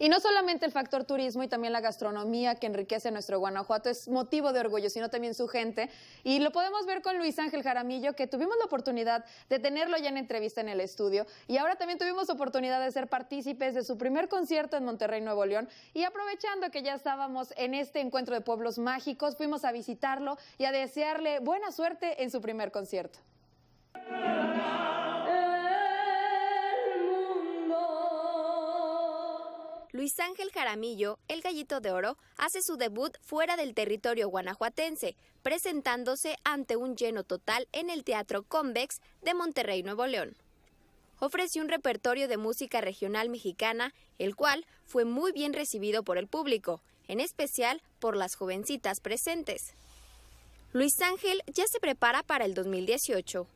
Y no solamente el factor turismo y también la gastronomía que enriquece nuestro Guanajuato es motivo de orgullo, sino también su gente. Y lo podemos ver con Luis Ángel Jaramillo, que tuvimos la oportunidad de tenerlo ya en entrevista en el estudio. Y ahora también tuvimos oportunidad de ser partícipes de su primer concierto en Monterrey, Nuevo León. Y aprovechando que ya estábamos en este encuentro de pueblos mágicos, fuimos a visitarlo y a desearle buena suerte en su primer concierto. Luis Ángel Jaramillo, el gallito de oro, hace su debut fuera del territorio guanajuatense, presentándose ante un lleno total en el Teatro Convex de Monterrey, Nuevo León. Ofreció un repertorio de música regional mexicana, el cual fue muy bien recibido por el público, en especial por las jovencitas presentes. Luis Ángel ya se prepara para el 2018.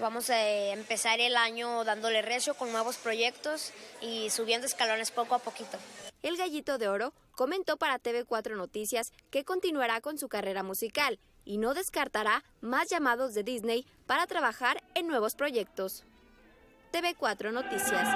Vamos a eh, empezar el año dándole recio con nuevos proyectos y subiendo escalones poco a poquito. El gallito de oro comentó para TV4 Noticias que continuará con su carrera musical y no descartará más llamados de Disney para trabajar en nuevos proyectos. TV4 Noticias.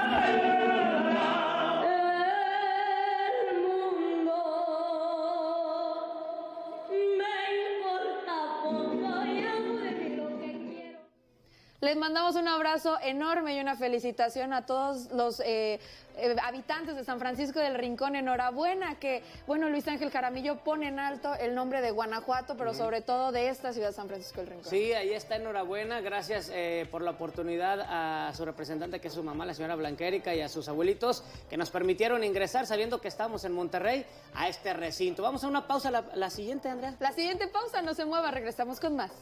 Les mandamos un abrazo enorme y una felicitación a todos los eh, eh, habitantes de San Francisco del Rincón. Enhorabuena que, bueno, Luis Ángel Jaramillo pone en alto el nombre de Guanajuato, pero sobre todo de esta ciudad San Francisco del Rincón. Sí, ahí está, enhorabuena. Gracias eh, por la oportunidad a su representante, que es su mamá, la señora Blanquérica, y a sus abuelitos, que nos permitieron ingresar, sabiendo que estamos en Monterrey, a este recinto. Vamos a una pausa, la, la siguiente, Andrea. La siguiente pausa, no se mueva, regresamos con más.